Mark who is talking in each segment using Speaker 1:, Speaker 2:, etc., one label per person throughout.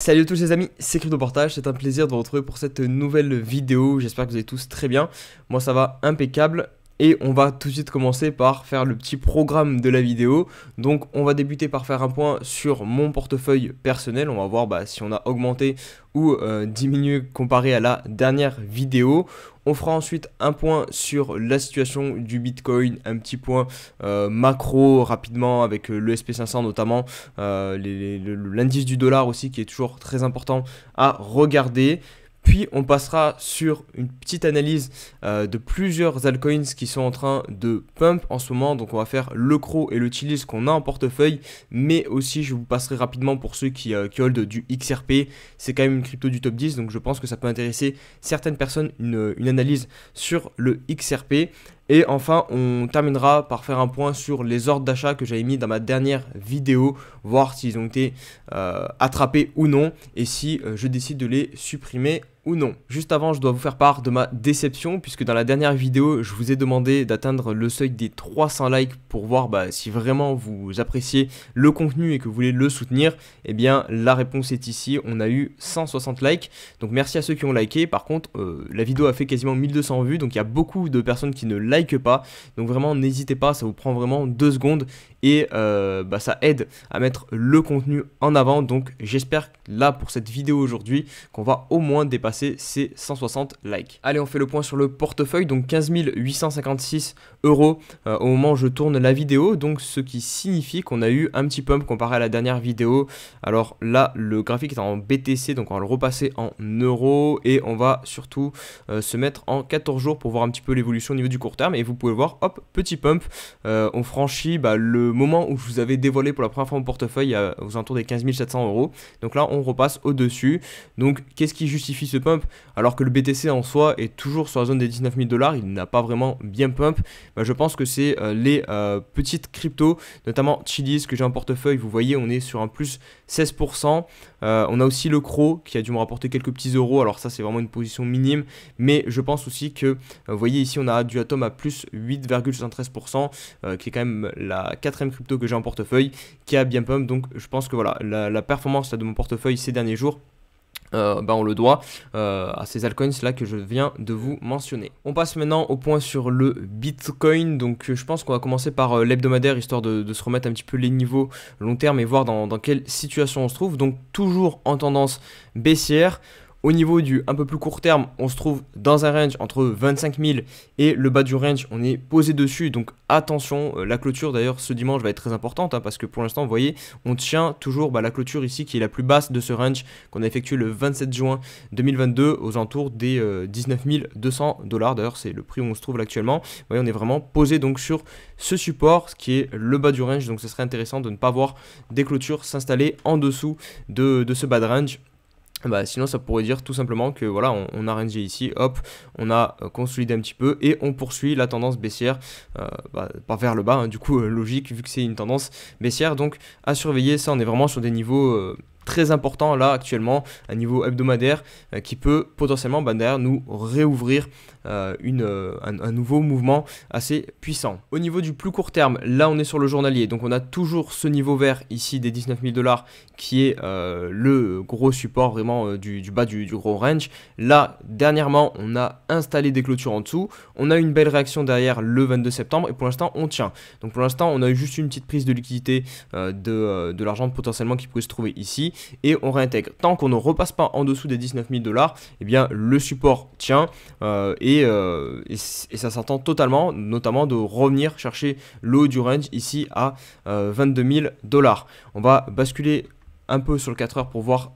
Speaker 1: Salut à tous les amis, c'est CryptoPortage, c'est un plaisir de vous retrouver pour cette nouvelle vidéo, j'espère que vous allez tous très bien, moi ça va impeccable, et on va tout de suite commencer par faire le petit programme de la vidéo. Donc on va débuter par faire un point sur mon portefeuille personnel, on va voir bah, si on a augmenté ou euh, diminué comparé à la dernière vidéo. On fera ensuite un point sur la situation du Bitcoin, un petit point euh, macro rapidement avec euh, le SP500 notamment, l'indice du dollar aussi qui est toujours très important à regarder. Puis on passera sur une petite analyse euh, de plusieurs altcoins qui sont en train de pump en ce moment. Donc on va faire le CRO et le qu'on a en portefeuille. Mais aussi je vous passerai rapidement pour ceux qui, euh, hold du XRP. C'est quand même une crypto du top 10. Donc je pense que ça peut intéresser certaines personnes une, euh, analyse sur le XRP. Et enfin, on terminera par faire un point sur les ordres d'achat que j'avais mis dans ma dernière vidéo, voir s'ils ont été attrapés ou non, et si je décide de les supprimer non. Juste avant, je dois vous faire part de ma déception puisque dans la dernière vidéo, je vous ai demandé d'atteindre le seuil des 300 likes pour voir bah, si vraiment vous appréciez le contenu et que vous voulez le soutenir. et eh bien, la réponse est ici, on a eu 160 likes. Donc merci à ceux qui ont liké. Par contre, euh, la vidéo a fait quasiment 1200 vues, donc il y a beaucoup de personnes qui ne likent pas. Donc vraiment, n'hésitez pas, ça vous prend vraiment deux secondes et euh, bah, ça aide à mettre le contenu en avant. Donc j'espère là pour cette vidéo aujourd'hui qu'on va au moins dépasser c'est 160 likes. Allez, on fait le point sur le portefeuille, donc 15 856 euros euh, au moment où je tourne la vidéo, donc ce qui signifie qu'on a eu un petit pump comparé à la dernière vidéo. Alors là, le graphique est en BTC, donc on va le repasser en euros et on va surtout euh, se mettre en 14 jours pour voir un petit peu l'évolution au niveau du court terme. Et vous pouvez voir, hop, petit pump, euh, on franchit bah, le moment où je vous avais dévoilé pour la première fois mon portefeuille aux alentours des 15 700 euros. Donc là, on repasse au-dessus. Donc qu'est-ce qui justifie ce pump alors que le BTC en soi est toujours sur la zone des 19 000 dollars, il n'a pas vraiment bien pump, bah, je pense que c'est euh, les euh, petites cryptos, notamment Chilis que j'ai en portefeuille, vous voyez on est sur un plus 16%, euh, on a aussi le Crow qui a dû me rapporter quelques petits euros, alors ça c'est vraiment une position minime, mais je pense aussi que, vous voyez ici on a du Atom à plus 8,73%, qui est quand même la quatrième crypto que j'ai en portefeuille, qui a bien pump, donc je pense que voilà, la, performance de mon portefeuille ces derniers jours euh, ben, on le doit euh, à ces altcoins là que je viens de vous mentionner. On passe maintenant au point sur le Bitcoin. Donc euh, je pense qu'on va commencer par l'hebdomadaire histoire de, se remettre un petit peu les niveaux long terme et voir dans, dans quelle situation on se trouve. Donc toujours en tendance baissière. Au niveau du un peu plus court terme, on se trouve dans un range entre 25 000 et le bas du range, on est posé dessus. Donc attention, euh, la clôture d'ailleurs ce dimanche va être très importante hein, parce que pour l'instant, vous voyez, on tient toujours bah, la clôture ici qui est la plus basse de ce range qu'on a effectué le 27 juin 2022 aux entours des 19 euh, 200 dollars. D'ailleurs, c'est le prix où on se trouve actuellement. Vous voyez, on est vraiment posé donc sur ce support, qui est le bas du range. Donc ce serait intéressant de ne pas voir des clôtures s'installer en dessous de ce bas de range. Bah, sinon, ça pourrait dire tout simplement que voilà, on, a rangé ici, hop, on a euh, consolidé un petit peu et on poursuit la tendance baissière, euh, bah, pas vers le bas, hein, du coup, euh, logique vu que c'est une tendance baissière. Donc, à surveiller, ça, on est vraiment sur des niveaux très important là actuellement, un niveau hebdomadaire euh, qui peut potentiellement bah, nous réouvrir euh, une, euh, un, nouveau mouvement assez puissant. Au niveau du plus court terme, là on est sur le journalier, donc on a toujours ce niveau vert ici des 19 000 dollars qui est le gros support vraiment du, bas du, gros range. Là, dernièrement, on a installé des clôtures en dessous, on a une belle réaction derrière le 22 septembre et pour l'instant on tient. Donc pour l'instant on a eu juste une petite prise de liquidité de, de l'argent potentiellement qui pourrait se trouver ici et on réintègre. Tant qu'on ne repasse pas en dessous des 19 000 dollars, eh bien le support tient euh, euh, et, ça s'entend totalement, notamment de revenir chercher le du range ici à 22 euh, 000 dollars. On va basculer un peu sur le 4 heures pour voir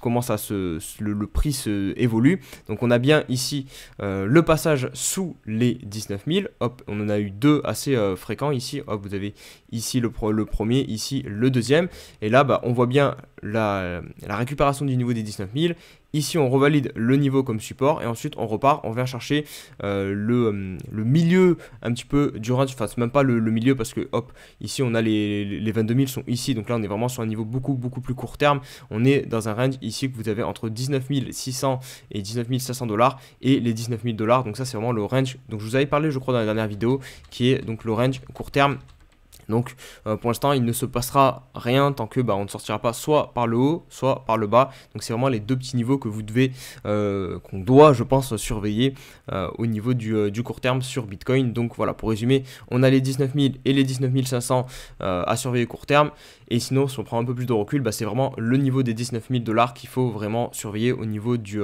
Speaker 1: comment ça se, le, prix se évolue. Donc on a bien ici euh, le passage sous les 19 000. Hop, on en a eu deux assez euh, fréquents ici. vous avez ici le, le, premier, ici le deuxième. Et là, bah, on voit bien la, la récupération du niveau des 19 000 Ici, on revalide le niveau comme support et ensuite on repart, on vient chercher euh, euh, le, milieu un petit peu du range. Enfin, c'est même pas le, milieu parce que hop, ici on a les, 22 000 sont ici. Donc là, on est vraiment sur un niveau beaucoup, beaucoup plus court terme. On est dans un range ici que vous avez entre 19 600 et 19 500 dollars et les 19 000 dollars. Donc ça, c'est vraiment le range. Donc je vous avais parlé, je crois, dans la dernière vidéo qui est donc le range court terme donc euh, pour l'instant, il ne se passera rien tant que bah, on ne sortira pas soit par le haut, soit par le bas. Donc c'est vraiment les deux petits niveaux que vous devez, euh, qu'on doit, je pense, surveiller euh, au niveau du, court terme sur Bitcoin. Donc voilà, pour résumer, on a les 19 000 et les 19 500 à surveiller court terme. Et sinon, si on prend un peu plus de recul, bah, c'est vraiment le niveau des 19 000 dollars qu'il faut vraiment surveiller au niveau du,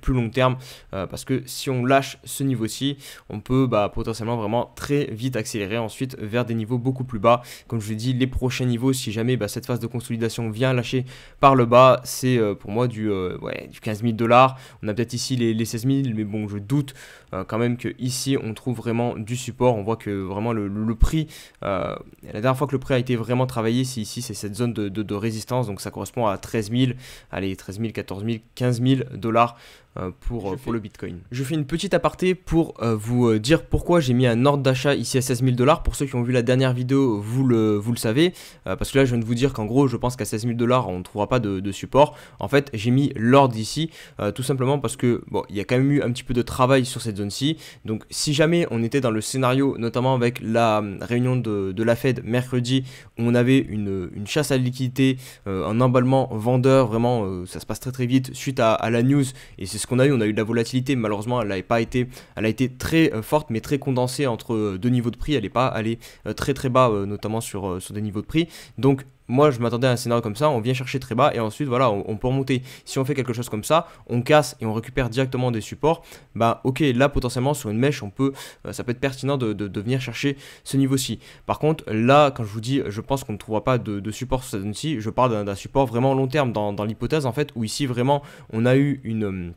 Speaker 1: plus long terme. parce que si on lâche ce niveau-ci, on peut bah, potentiellement vraiment très vite accélérer ensuite vers des niveaux beaucoup plus bas comme je l'ai dit, les prochains niveaux, si jamais bah, cette phase de consolidation vient lâcher par le bas, c'est euh, pour moi du, euh, du 15 000 dollars. On a peut-être ici les, 16 000, mais bon, je doute euh, quand même que ici on trouve vraiment du support. On voit que vraiment le, prix, la dernière fois que le prix a été vraiment travaillé, c'est ici, c'est cette zone de, de, résistance. Donc ça correspond à 13 000, allez, 13 000, 14 000, 15 000 dollars. Euh, pour, euh, le Bitcoin. Je fais une petite aparté pour euh, vous dire pourquoi j'ai mis un ordre d'achat ici à 16 000 dollars. Pour ceux qui ont vu la dernière vidéo, vous le, savez. parce que là, je viens de vous dire qu'en gros, je pense qu'à 16 000 dollars, on ne trouvera pas de, support. En fait, j'ai mis l'ordre ici, tout simplement parce que, bon, il y a quand même eu un petit peu de travail sur cette zone-ci. Donc, si jamais on était dans le scénario, notamment avec la hum, réunion de, la Fed mercredi, où on avait une, chasse à liquidité, un emballement vendeur, vraiment, ça se passe très très vite suite à, à la news. Et c'est ce qu'on a eu, on a eu de la volatilité, malheureusement elle n'a pas été, elle a été très euh, forte mais très condensée entre euh, deux niveaux de prix, elle n'est pas allée euh, très très bas notamment sur, sur des niveaux de prix. Donc moi, je m'attendais à un scénario comme ça, on vient chercher très bas et ensuite, voilà, on, peut remonter. Si on fait quelque chose comme ça, on casse et on récupère directement des supports, bah ok, là potentiellement sur une mèche, on peut, ça peut être pertinent de, venir chercher ce niveau-ci. Par contre, là, quand je vous dis, je pense qu'on ne trouvera pas de, support sur cette zone-ci, je parle d'un support vraiment long terme dans, dans l'hypothèse en fait où ici vraiment on a eu une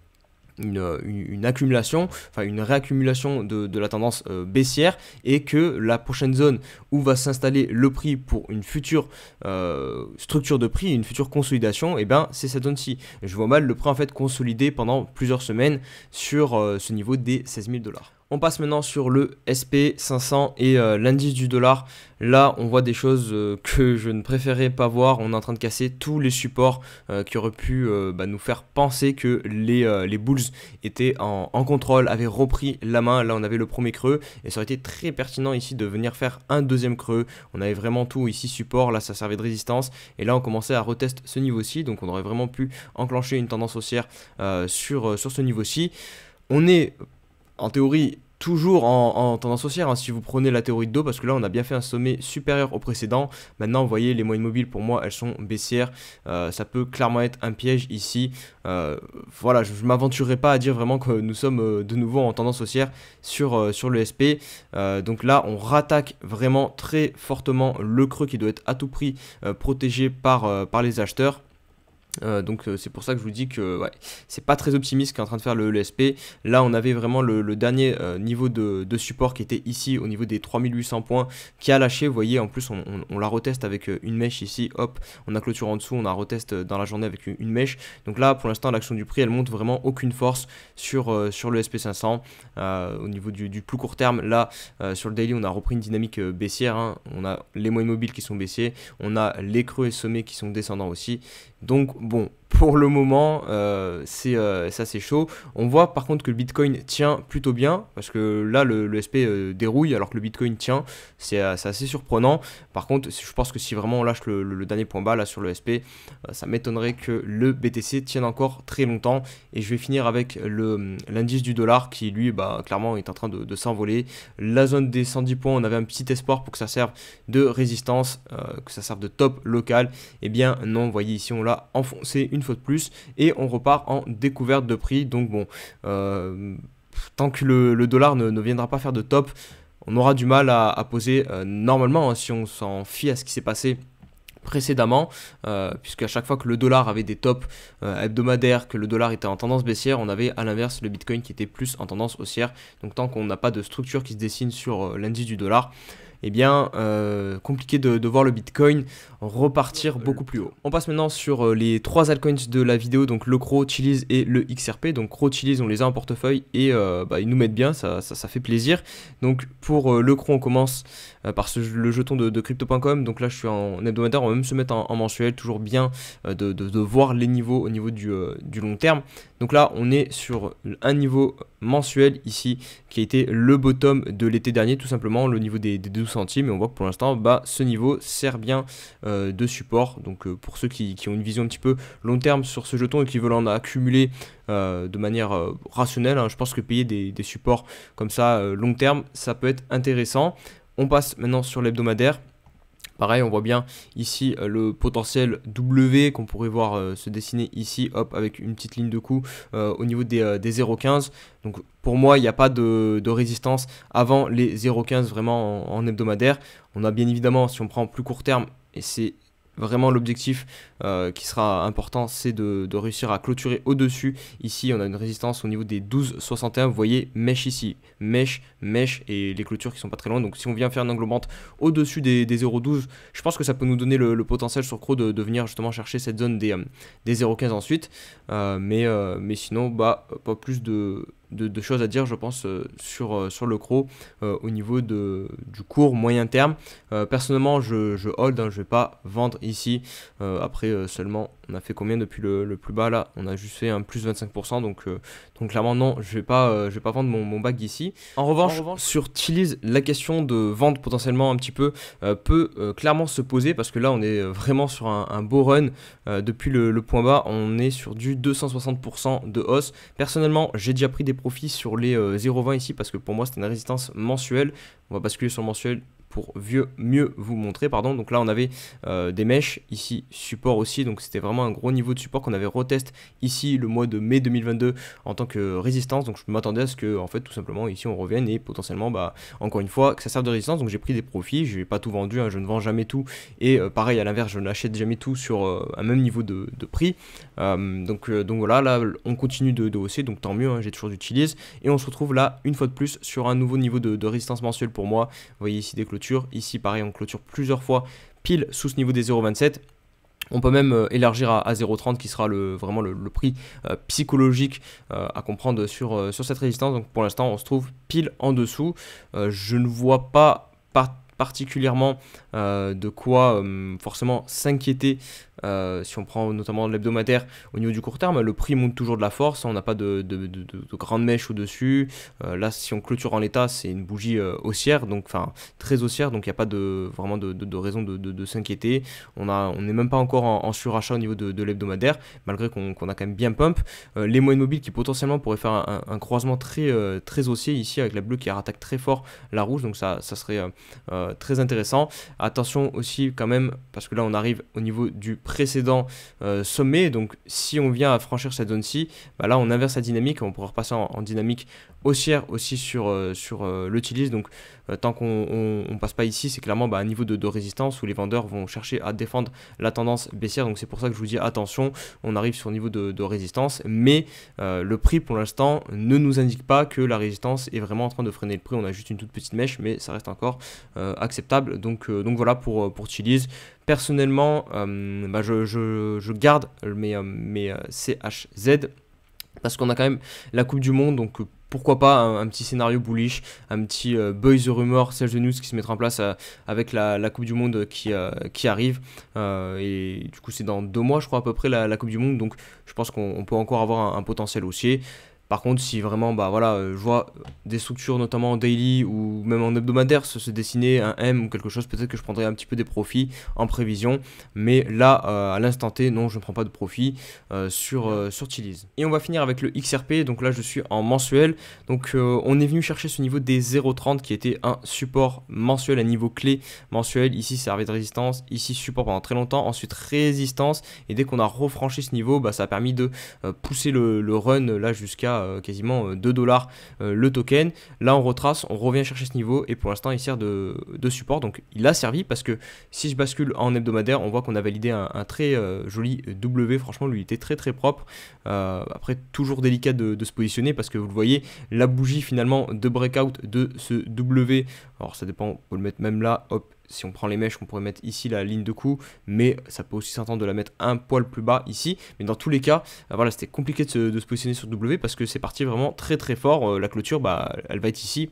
Speaker 1: une, accumulation, enfin une réaccumulation de, la tendance euh, baissière et que la prochaine zone où va s'installer le prix pour une future euh, structure de prix, une future consolidation, et eh ben c'est cette zone-ci. Je vois mal le prix en fait consolidé pendant plusieurs semaines sur euh, ce niveau des 16 000 dollars. On passe maintenant sur le SP500 et euh, l'indice du dollar. Là, on voit des choses euh, que je ne préférais pas voir. On est en train de casser tous les supports euh, qui auraient pu bah, nous faire penser que les, les Bulls étaient en, contrôle, avaient repris la main. Là, on avait le premier creux et ça aurait été très pertinent ici de venir faire un deuxième creux. On avait vraiment tout ici, support. Là, ça servait de résistance. Et là, on commençait à retester ce niveau-ci. Donc, on aurait vraiment pu enclencher une tendance haussière sur, sur ce niveau-ci. On est en théorie, toujours en, tendance haussière, hein, si vous prenez la théorie de dos parce que là on a bien fait un sommet supérieur au précédent. Maintenant, vous voyez, les moyennes mobiles pour moi elles sont baissières. Euh, ça peut clairement être un piège ici. Euh, voilà, je ne m'aventurerai pas à dire vraiment que nous sommes euh, de nouveau en tendance haussière sur, sur le SP. donc là, on rattaque vraiment très fortement le creux qui doit être à tout prix protégé par, par les acheteurs. Euh, donc euh, c'est pour ça que je vous dis que c'est pas très optimiste qu'est en train de faire le LSP. E là on avait vraiment le, dernier euh, niveau de, support qui était ici au niveau des 3800 points qui a lâché. Vous voyez en plus on, la reteste avec une mèche ici. Hop, on a clôture en dessous, on la reteste dans la journée avec une, mèche. Donc là pour l'instant l'action du prix elle monte vraiment aucune force sur, sur le e SP500. au niveau du, plus court terme là sur le daily on a repris une dynamique baissière. Hein. On a les moyens mobiles qui sont baissiers, on a les creux et sommets qui sont descendants aussi. Donc bon, pour le moment, euh, c'est euh, ça c'est chaud. On voit par contre que le Bitcoin tient plutôt bien, parce que là, le, SP euh, dérouille, alors que le Bitcoin tient. C'est assez surprenant. Par contre, je pense que si vraiment on lâche le, dernier point bas là sur le SP, ça m'étonnerait que le BTC tienne encore très longtemps. Et je vais finir avec hum, l'indice du dollar qui, lui, bah, clairement, est en train de, s'envoler. La zone des 110 points, on avait un petit espoir pour que ça serve de résistance, que ça serve de top local. Et eh bien non, vous voyez ici, on l'a enfoncé une fois de plus et on repart en découverte de prix. Donc bon, euh, tant que le, dollar ne, viendra pas faire de top, on aura du mal à, poser euh, normalement hein, si on s'en fie à ce qui s'est passé précédemment, euh, puisque à chaque fois que le dollar avait des tops hebdomadaires, que le dollar était en tendance baissière, on avait à l'inverse le Bitcoin qui était plus en tendance haussière. Donc tant qu'on n'a pas de structure qui se dessine sur l'indice du dollar, eh bien, euh, compliqué de, voir le Bitcoin repartir beaucoup plus haut. On passe maintenant sur euh, les trois altcoins de la vidéo, donc le Crow, Chiliz et le XRP. Donc Crow, Chiliz, on les a en portefeuille et euh, bah, ils nous mettent bien, ça, ça, fait plaisir. Donc pour le Crow, on commence par le jeton de, crypto.com. Donc là, je suis en hebdomadaire, on va même se mettre en, mensuel, toujours bien de, voir les niveaux au niveau du, long terme. Donc là, on est sur un niveau mensuel ici qui a été le bottom de l'été dernier, tout simplement, le niveau des, deux senti mais on voit que pour l'instant, bah, ce niveau sert bien euh, de support. Donc euh, pour ceux qui, ont une vision un petit peu long terme sur ce jeton et qui veulent en accumuler euh, de manière rationnelle, hein, je pense que payer des supports comme ça long terme, ça peut être intéressant. On passe maintenant sur l'hebdomadaire. Pareil, on voit bien ici euh, le potentiel W qu'on pourrait voir euh, se dessiner ici, hop, avec une petite ligne de coup euh, au niveau des, 0,15. Donc pour moi, il n'y a pas de, résistance avant les 0,15 vraiment en, en hebdomadaire. On a bien évidemment, si on prend plus court terme, et c'est Vraiment, l'objectif euh, qui sera important, c'est de, réussir à clôturer au-dessus. Ici, on a une résistance au niveau des 12,61. Vous voyez, mèche ici, mèche, mèche et les clôtures qui sont pas très loin. Donc, si on vient faire une englobante au-dessus des, 0,12, je pense que ça peut nous donner le, potentiel sur Crow de, venir justement chercher cette zone des, euh, des 0,15 ensuite. Euh, mais, mais sinon, bah, pas plus de de, choses à dire, je pense, euh, sur, euh, sur le CRO euh, au niveau de, du court moyen terme. personnellement, je, je hold, hein, je ne vais pas vendre ici après seulement on a fait combien depuis le, plus bas là On a juste fait un plus 25%. Donc, euh, donc clairement, non, je vais pas, euh, vais pas vendre mon, bac ici. En revanche, sur Tillys, la question de vendre potentiellement un petit peu euh, peut clairement se poser parce que là, on est vraiment sur un, beau run. depuis le, le, point bas, on est sur du 260% de hausse. Personnellement, j'ai déjà pris des profits sur les 0,20 ici parce que pour moi, c'était une résistance mensuelle. On va basculer sur le mensuel pour vieux, mieux vous montrer. Pardon. Donc là, on avait euh, des mèches, ici support aussi. Donc c'était vraiment un gros niveau de support qu'on avait retest ici le mois de mai 2022 en tant que résistance. Donc je m'attendais à ce que, en fait, tout simplement, ici on revienne et potentiellement, bah, encore une fois, que ça serve de résistance. Donc j'ai pris des profits, je n'ai pas tout vendu, hein. je ne vends jamais tout. Et euh, pareil, à l'inverse, je n'achète jamais tout sur euh, un même niveau de, prix. donc, donc voilà, là on continue de, hausser, donc tant mieux, hein, j'ai toujours d'utilise. Et on se retrouve là, une fois de plus, sur un nouveau niveau de, résistance mensuelle pour moi. Vous voyez ici des clôtures Ici, pareil, on clôture plusieurs fois pile sous ce niveau des 0,27. On peut même euh, élargir à, 0,30 qui sera le, vraiment le, prix euh, psychologique euh, à comprendre sur, sur cette résistance. Donc pour l'instant, on se trouve pile en dessous. je ne vois pas, pas particulièrement euh, de quoi euh, forcément s'inquiéter euh, si on prend notamment l'hebdomadaire au niveau du court terme, le prix monte toujours de la force, on n'a pas de, de, grande mèche au-dessus. là, si on clôture en l'état, c'est une bougie haussière, donc enfin très haussière, donc il n'y a pas de, vraiment de, raison de, s'inquiéter. On n'est on même pas encore en, surachat au niveau de, l'hebdomadaire, malgré qu'on a quand même bien pump. les moyennes mobiles qui potentiellement pourraient faire un, croisement très, très haussier ici avec la bleue qui attaque très fort la rouge, donc ça, ça serait euh, très intéressant. Attention aussi quand même, parce que là on arrive au niveau du précédent euh, sommet, donc si on vient à franchir cette zone-ci, bah là on inverse la dynamique, on pourra repasser en dynamique haussière aussi sur, euh, sur euh, l'utilise Donc euh, tant qu'on passe pas ici, c'est clairement bah, un niveau de, résistance où les vendeurs vont chercher à défendre la tendance baissière. Donc c'est pour ça que je vous dis attention, on arrive sur niveau de, résistance. Mais le prix pour l'instant ne nous indique pas que la résistance est vraiment en train de freiner le prix. On a juste une toute petite mèche, mais ça reste encore acceptable. Donc, donc voilà pour, pour Personnellement, bah, je, je, je, garde mes, mes CHZ parce qu'on a quand même la Coupe du Monde, donc pourquoi pas un, petit scénario bullish, un petit euh, buzz the rumor, de news qui se mettra en place euh, avec la, Coupe du Monde qui, euh, arrive. et du coup, c'est dans deux mois, je crois, à peu près la, Coupe du Monde. Donc, je pense qu'on peut encore avoir un, un potentiel haussier. Par contre, si vraiment, bah voilà, euh, je vois des structures, notamment en daily ou même en hebdomadaire, se, dessiner un M ou quelque chose, peut-être que je prendrais un petit peu des profits en prévision. Mais là, euh, à l'instant T, non, je ne prends pas de profit euh, sur, sur Et on va finir avec le XRP. Donc là, je suis en mensuel. Donc on est venu chercher ce niveau des 0,30 qui était un support mensuel, un niveau clé mensuel. Ici, servait de résistance. Ici, support pendant très longtemps. Ensuite, résistance. Et dès qu'on a refranchi ce niveau, bah, ça a permis de pousser le, le run là jusqu'à euh, quasiment 2 euh, dollars euh, le token. Là, on retrace, on revient chercher ce niveau et pour l'instant, il sert de, support. Donc, il a servi parce que si je bascule en hebdomadaire, on voit qu'on a validé un, très joli W. Franchement, lui, il était très très propre. après, toujours délicat de, de se positionner parce que vous le voyez, la bougie finalement de breakout de ce W. Alors ça dépend, on peut le mettre même là, hop, si on prend les mèches, on pourrait mettre ici la ligne de coup, mais ça peut aussi s'entendre de la mettre un poil plus bas ici. Mais dans tous les cas, euh, voilà, c'était compliqué de se, positionner sur W parce que c'est parti vraiment très très fort. Euh, la clôture, bah, elle va être ici.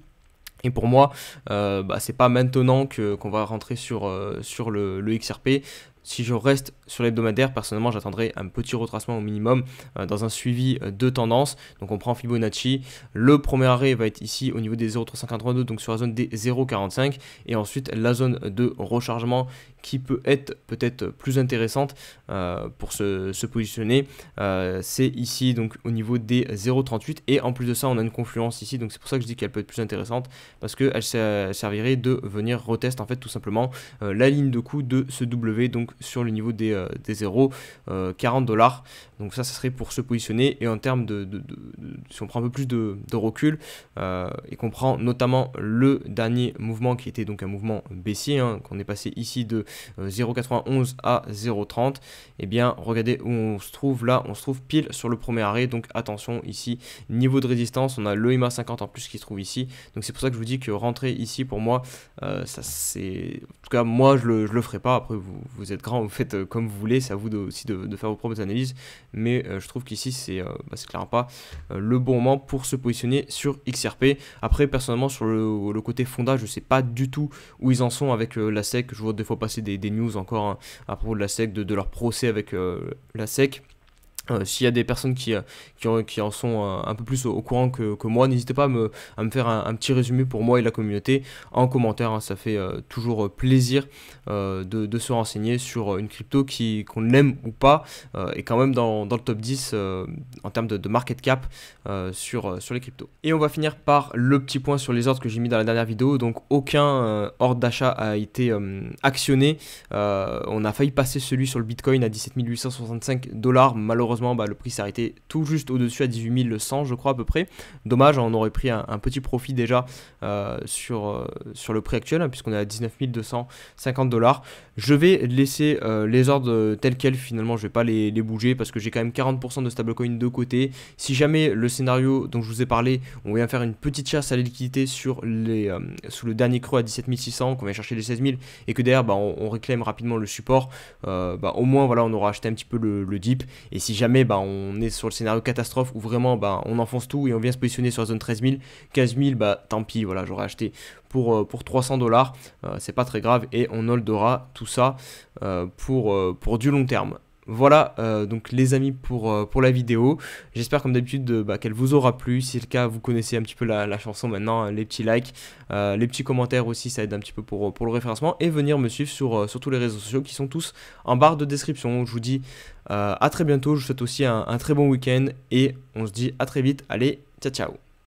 Speaker 1: Et pour moi, euh, bah, c'est pas maintenant que qu'on va rentrer sur, sur le, XRP. Si je reste sur l'hebdomadaire, personnellement, j'attendrai un petit retracement au minimum euh, dans un suivi euh, de tendance. Donc on prend Fibonacci. Le premier arrêt va être ici au niveau des 0,352, donc sur la zone des 0,45. Et ensuite, la zone de rechargement qui peut être peut-être plus intéressante euh, pour se, positionner, euh, c'est ici donc au niveau des 0,38 et en plus de ça on a une confluence ici donc c'est pour ça que je dis qu'elle peut être plus intéressante parce qu'elle servirait de venir retest en fait tout simplement euh, la ligne de coût de ce W donc sur le niveau des, 0,40 dollars donc ça ça serait pour se positionner et en termes de, si on prend un peu plus de, recul et qu'on prend notamment le dernier mouvement qui était donc un mouvement baissier hein, qu'on est passé ici de 0,91 euh, à 0,30, et eh bien regardez où on se trouve là, on se trouve pile sur le premier arrêt, donc attention ici, niveau de résistance, on a le ima 50 en plus qui se trouve ici, donc c'est pour ça que je vous dis que rentrer ici pour moi, euh, ça c'est, en tout cas moi je le, le ferai pas, après vous, vous êtes grand, vous faites euh, comme vous voulez, c'est à vous aussi de, faire vos propres analyses, mais je trouve qu'ici c'est bah, clairement pas le bon moment pour se positionner sur XRP, après personnellement sur le, côté Fonda, je sais pas du tout où ils en sont avec la SEC, je vois des fois passer des, news encore hein, à propos de la SEC, de leur procès avec euh, la SEC. Euh, s'il y a des personnes qui, euh, qui, en, sont euh, un, peu plus au, courant que, moi, n'hésitez pas à me, faire un, petit résumé pour moi et la communauté en commentaire. Hein. ça fait toujours plaisir de, se renseigner sur une crypto qui qu'on aime ou pas et quand même dans, le top 10 en termes de, market cap sur, sur les cryptos. Et on va finir par le petit point sur les ordres que j'ai mis dans la dernière vidéo. Donc aucun ordre d'achat a été actionné. on a failli passer celui sur le Bitcoin à 17 865 dollars. Malheureusement, bah, le prix s'est arrêté tout juste au-dessus à 18 100, je crois, à peu près. Dommage, on aurait pris un, petit profit déjà euh, sur, euh, sur le prix actuel, hein, puisqu'on est à 19 250 dollars. Je vais laisser euh, les ordres tels quels, finalement, je vais pas les, bouger parce que j'ai quand même 40% de stablecoin de côté. Si jamais le scénario dont je vous ai parlé, on vient faire une petite chasse à la liquidité sur les, sous le dernier creux à 17 600, qu'on vient chercher les 16 000, et que derrière, bah, on, réclame rapidement le support, bah, au moins, voilà, on aura acheté un petit peu le, le dip. Et si jamais bah, on est sur le scénario catastrophe où vraiment bah, on enfonce tout et on vient se positionner sur la zone 13 000, 15 000, bah, tant pis, voilà, j'aurais acheté pour, euh, pour 300 dollars, euh, c'est pas très grave et on holdera tout ça euh, pour, pour du long terme. Voilà euh, donc les amis pour, euh, pour la vidéo. J'espère comme d'habitude bah, qu'elle vous aura plu. Si c'est le cas, vous connaissez un petit peu la, chanson maintenant, hein, les petits likes, euh, les petits commentaires aussi, ça aide un petit peu pour, le référencement. Et venir me suivre sur, tous les réseaux sociaux qui sont tous en barre de description. Je vous dis à très bientôt, je vous souhaite aussi un très bon week-end et on se dit à très vite. Allez, ciao ciao